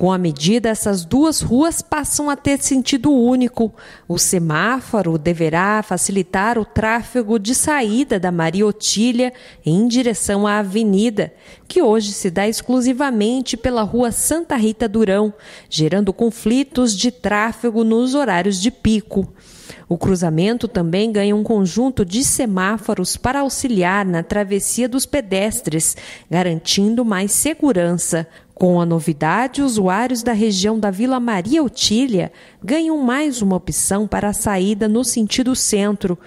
Com a medida, essas duas ruas passam a ter sentido único. O semáforo deverá facilitar o tráfego de saída da Maria Otília em direção à avenida, que hoje se dá exclusivamente pela Rua Santa Rita Durão, gerando conflitos de tráfego nos horários de pico. O cruzamento também ganha um conjunto de semáforos para auxiliar na travessia dos pedestres, garantindo mais segurança. Com a novidade, usuários da região da Vila Maria Otília ganham mais uma opção para a saída no sentido centro,